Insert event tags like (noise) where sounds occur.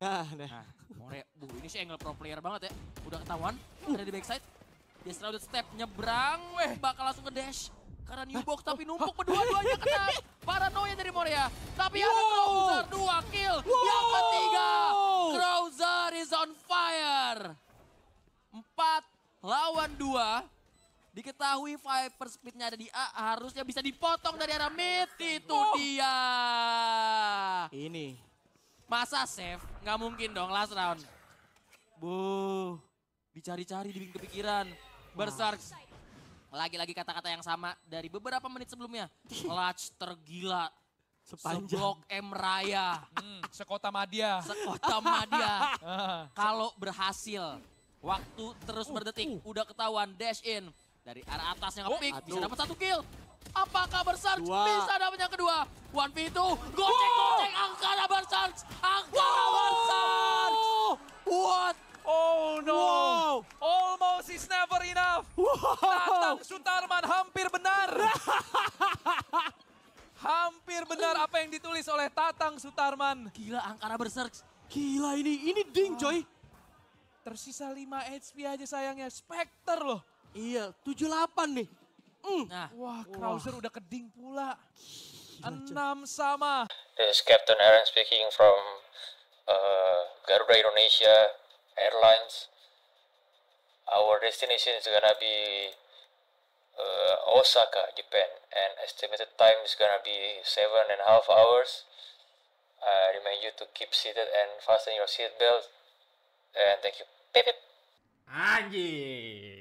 Ah, nah, nah. bu, ini sih angle pro player banget ya. Udah ketahuan, ada di backside. Dia udah step, nyebrang, weh, bakal langsung ke dash. Karena new box tapi numpuk kedua duanya kena paranoia dari Moria. Ya. Tapi ada Krauser, dua kill. Yang ketiga, Krauser is on fire. Empat lawan dua. Diketahui Viper speednya ada di A, harusnya bisa dipotong dari arah mid. Itu dia. Ini Masa save? Nggak mungkin dong last round. Bu, dicari-cari di kepikiran. Berserk. Lagi-lagi kata-kata yang sama dari beberapa menit sebelumnya. (laughs) Clutch tergila. Sepanjang. Seblok M Raya. Hmm, sekota Madia. Sekota Madia. (laughs) Ah. Kalau berhasil, waktu terus oh, berdetik. Udah ketahuan dash in. Dari arah atas yang oh, ngepick, bisa dapat satu kill. Apakah Bersar bisa dapat yang kedua? One V2, gocek-gocek angkara Bersar. Tatang Sutarman hampir benar. (laughs) hampir benar apa yang ditulis oleh Tatang Sutarman. Gila Angkara berserk. Gila ini, ini ding coy. Tersisa 5 HP aja sayangnya, Spectre loh. Iya, 78 nih. Mm. Nah. Wah, Krauser udah keding pula. Enam sama. This is Captain Aaron speaking from uh, Garuda Indonesia Airlines. our destination is gonna be uh, Osaka, Japan, and estimated time is gonna be seven and a half hours. I remind you to keep seated and fasten your seatbelt. And thank you. Beep, beep. Anjing.